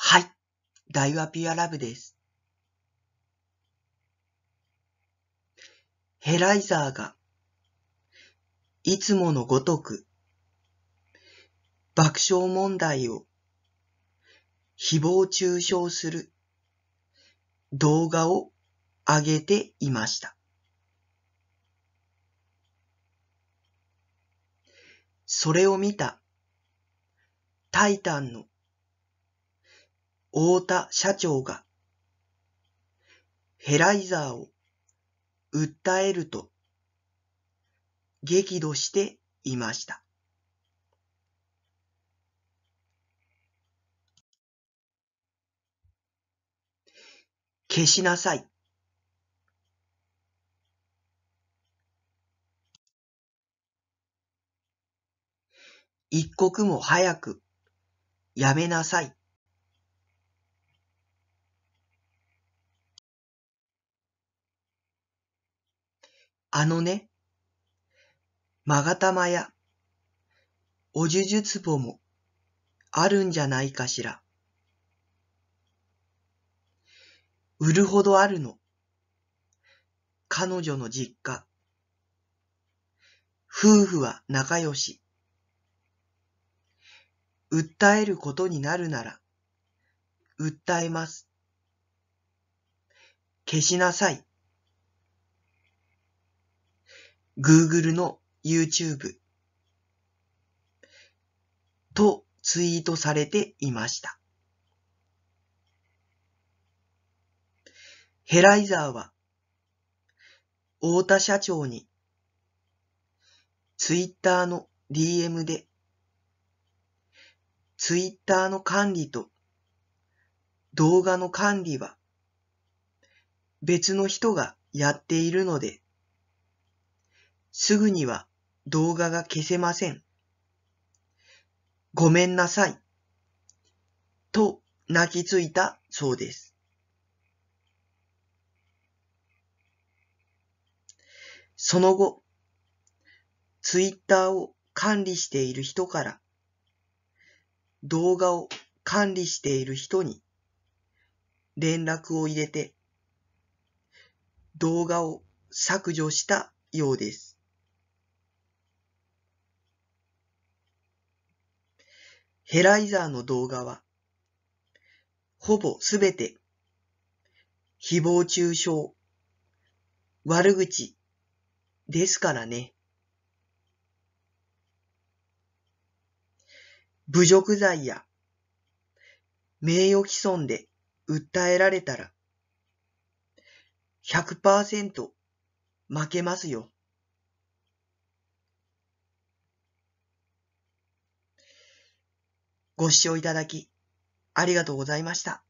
はい。大和ピュアラブです。ヘライザーが、いつものごとく、爆笑問題を、誹謗中傷する動画を上げていました。それを見た、タイタンの太田社長が、ヘライザーを訴えると、激怒していました。消しなさい。一刻も早くやめなさい。あのね、まがたまや、おじゅじゅつぼも、あるんじゃないかしら。売るほどあるの。彼女の実家。夫婦は仲良し。訴えることになるなら、訴えます。消しなさい。Google の YouTube とツイートされていました。ヘライザーは、太田社長に、ツイッターの DM で、ツイッターの管理と動画の管理は別の人がやっているので、すぐには動画が消せません。ごめんなさい。と泣きついたそうです。その後、ツイッターを管理している人から、動画を管理している人に連絡を入れて、動画を削除したようです。ヘライザーの動画は、ほぼすべて、誹謗中傷、悪口、ですからね。侮辱罪や名誉毀損で訴えられたら100%負けますよ。ご視聴いただき、ありがとうございました。